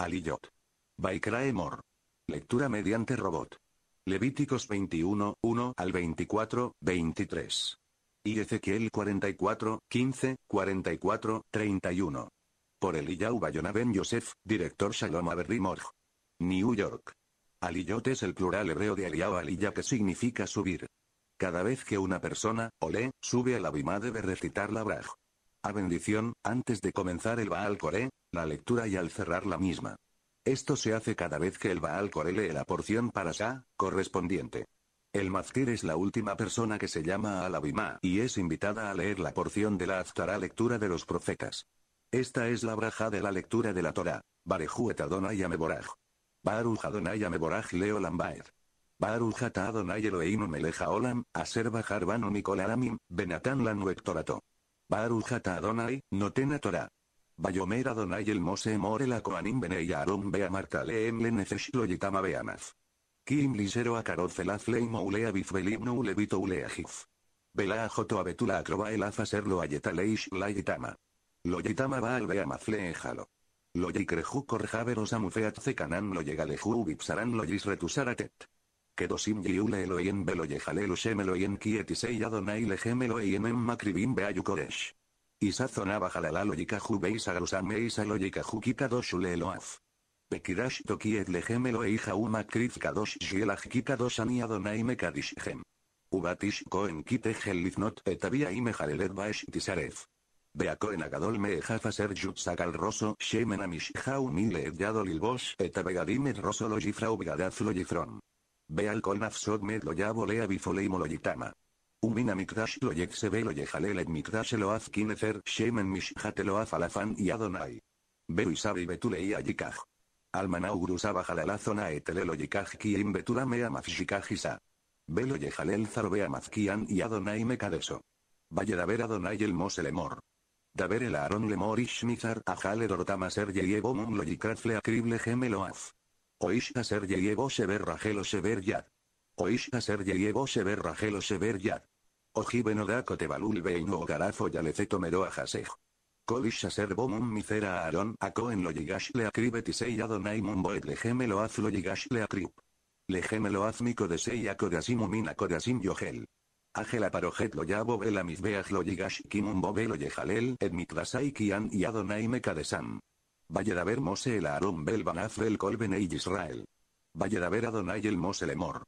Aliyot. Baikraemor. Mor. Lectura mediante robot. Levíticos 21, 1 al 24, 23. Y Ezequiel 44, 15, 44, 31. Por Eliyahu Bayonaben Joseph, Yosef, director Shalom Averri New York. Aliyot es el plural hebreo de Aliyahu Aliyah que significa subir. Cada vez que una persona, o le, sube a la bima debe recitar la braj a bendición, antes de comenzar el Baal Kore, la lectura y al cerrar la misma. Esto se hace cada vez que el Baal Coré lee la porción para Sa, correspondiente. El Mazkir es la última persona que se llama al Abimá y es invitada a leer la porción de la Aftara lectura de los profetas. Esta es la braja de la lectura de la Torah. Barejueta Adonai Ameboraj. Baruj Adonai Leo Baruj Adonai Olam, Baruchata Adonai, no Torah. Bayomer Adonai el Mose More la Koanim Benei marca Beamarta Leem le lo Yitama Beamaz. Kim Lisero Akarot Felazle y Ulea Bifbelim no Ulevito Uleajif. Bela Joto Abetula Acroba el Afaser lo Ayetaleish la Yitama. Lo Yitama va al Beamazle Ejalo. Lo Yikreju lo lo que Yiule Elohim Belo Yehalel Shem Elohim Kietisei Adonai Lehem Elohim y em Kribim Beayu Koresh. Isazona Bajalala Loyikahu Beisarusam Eisaloyikahu Kikadoshule Eloaf. Pekirash Tokiet Lehem e Hauma Krif Kadosh Shielach Kikadoshani Adonai Mekadishhem. Ubatish Koen Kitehel Liznot Etavia Imehalelet Baesh Tisaref. agadol me ejafa ser yadol ilbosh, eta vegadimet Ve al conafsod med lo bolea bifolei moloyitama. Umina mikdash lo yekse lo yejalel et mikdash lo af shemen mishjate lo alafan y adonai. Beu isabe betulei ayikaj. Almanaugru sabajalalazona etele yikaj kiim betulamea Ve Belo yejalel zarobe mazkian y adonai mekadeso. Valle daver adonai el Moselemor. lemor. Daver el aaron lemor ishmizar ajale dortama ser yeyebomum lo yikrafle acrible gemeloaf. Oish aser ser rajelo sever yad. Oish a ser yego rajelo se yad. Ojiben odako te balul o garafo yaleceto mero a jasej. Kolish ser micera Aaron ako en lo llegash le acribet y adonai mumboet lejeme lo az lo le acrib. Lejeme de asim a yogel. parojet lo yabo vela lo yigash kimumbo et mitrasai kian y adonai mekadesam daver Mose el Aaron Bel Banaf el Colben Israel. daver Adonai el Mose Emor.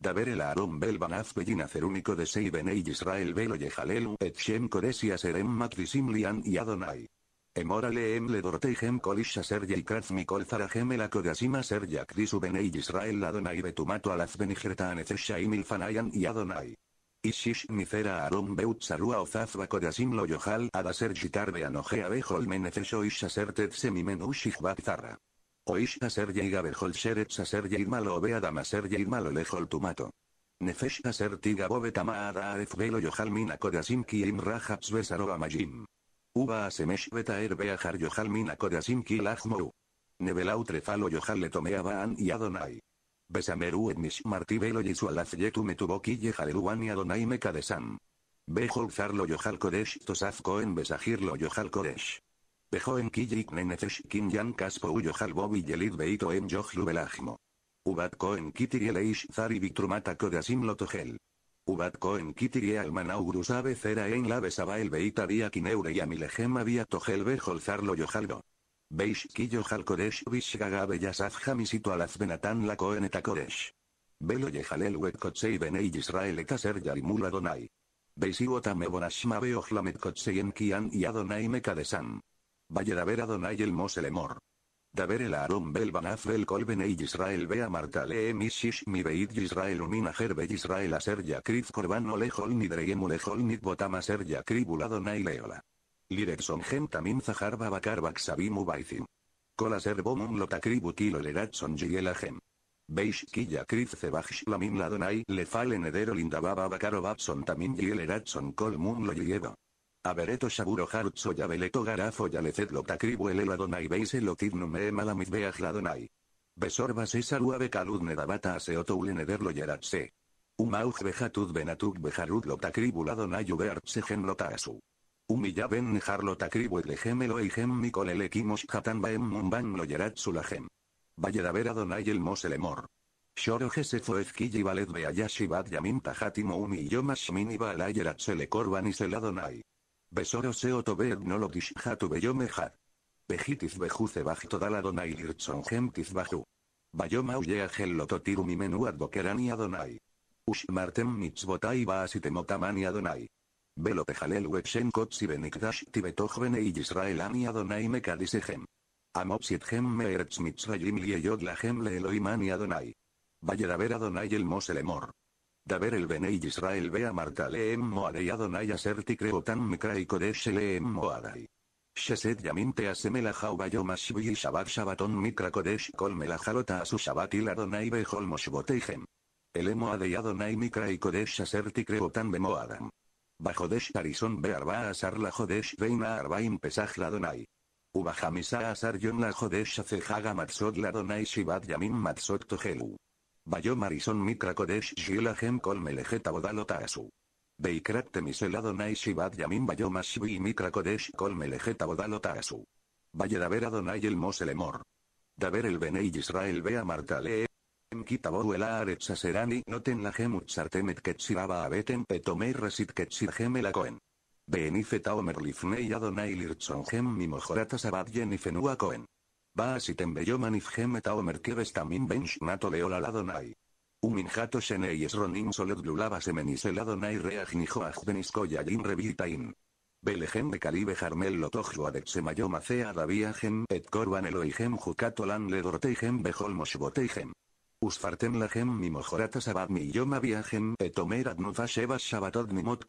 Daber el Aaron Bel Banaf Bellin Hacer único de Sei Israel Belo Yehalelu et Shem Koresi Serem Matrisim Lian y Adonai. Emorale em le Gem kolisha ya y kratz mikol zarahem el ser ya krisu benei Israel Adonai betumato alaz benigerta anezesha imilfanayan y Adonai. Ishish micera Aaron Beutzarua Ozafba Kodasim Yojal Adaser Gitarbe Anojea Bejol Menefesho Ish Aser Tetsemimenu O Ish Aser Yeiga Bejol Sheret Saser Yeirmalo Obea Damaser Yeirmalo Lejol Tumato. Nefesh Aser Tiga Bobe Tamaada Aref Belo Yojal Mina Kodasim Kiim Rajats Besaroba Majim. Uba Asemesh Beta Erbea Har Yojal Mina Kodasim Kilachmou. Nebelau Trefalo Yojal Letomea Baan y Adonai. Besameru et mishmar tibelo yisualaz yetu tuvo yehareruan y adonai mekadesam. Beholzarlo yohal kodesh tosaf besajirlo yohal kodesh. en kijik nenefesh kin yan kaspo yohal bobi yelit beito en em, yohlu belajmo. Ubat y kitiriel zari bitrumata kodasim Togel. Ubat en kitirie almanaugrus cera en la besaba el beita dia kineure y amilejema via lo bejolzarlo yojalgo. Beish kiyo halkoresh vishgaga beyazaz hamisito alazbenatan la kohenetakoresh. Velo yehalel ben benei Israel etaser yarimul Adonai. Beisiwotame bonashma beohlamet kotseyen kian y Adonai mekadesan. Vayeraber Adonai el moselemor. Daber el Aarón bel banaf bel benei Israel bea martale Mishish mi beit Israel unina bey Israel aser yakriz korban olejol nidreyem olejol nid botama ser yakribul Adonai leola. Lirek Sonjem Tamim Zahar Babakar Baksabim Ubaizim. Kola Serbomum Lotakri Bukilo Lerat Sonjiel Ajem. Beish ya Kriz Lamin Ladonai Lefal Enedero Lindababa Babson Tamim Yiel Eratson Kol Mum Lo Yedo. abereto Shaburo Hartso Yabeleto Garafo Yalecet Lotakri el Ladonai beise no me Malamit Beach Ladonai. Besorba Basesa calud Kalud Nedabata Aseoto Uleneder Lo Yeratse. Umauj Bejatud Benatuk Bejarud Lotakri Buladonai Ubeartse Gen asu. Umi ya ben harlot akribue gemelo eijem mikolelekim jatan baem mumban lo da ver a adonai el moselemor. Shoro gesefo ezkilli valet beayashi bat yamin tajatimo umi le corban y se la Donai. Besoro se tobed no lo dishhatu beyomehad. Bejitis bejuce bajtodal adonai lirtson gemtis baju. Bayoma uyeagel lototiru mi menu adbokerani adonai. Ushmartem mitzvotai baasitemotamani adonai. Velo tejalel webshen kotsi benikdash tibetochbene y donai Adonai mekadisegem. Amopsit gem meeretz mitzrayim lieyod la gem le Adonai. Valle daver Adonai el Emor. Daver el benei Israel vea Marta leem moadei Adonai aserti creotan y kodesh leem moadai. Sheset yaminte te asemelaja ubayom y shabat shabaton mikra kodesh kol melajalota asu shabat il Adonai moshvotei hem El emo Adonai mikra y kodesh aserti creotan bemoadam. Bajodesh Harison Bearba Asar la Jodesh Reina Arbaim Pesaj la Donai. Ubahamisa Asar Yon la Jodesh Acejaga Matsot la Donai Shibat Yamin Matsot Tohelu. Bayo marison Mitra Kodesh Shilahem Kol Melejeta Bodalo Taasu. Beikrat Temisel Adonai Shibat Yamin Bayom Ashbi Mitra Kodesh Kol Melejeta Bodalo Taasu. Valle Daver Adonai El Moselemor. Daver El Benei Israel Bea Martale no ten la Serani Noten Nahem Sartemet Ketsiraba Abetem Etomei Resit gemela coen. Benifet Aomer Lifnei Adonai gem Mimojorata Sabad Yenifenua Cohen. Baasitem Beyoman Ifhem Etaomer bench nato Leola Adonai. Uminjato Shenei Esronin Solet Lulaba el Adonai Reagnijo Ajbenisko Yayin revitain. Belejem de Caribe Jarmel Lotojo Adexemayo Macea gem Et Corban Eloijem Jucatolan Ledorteijem Bejol la lahem mi mojorata sabat mi yoma aviajem et omer adnufashevas shabatod mi mot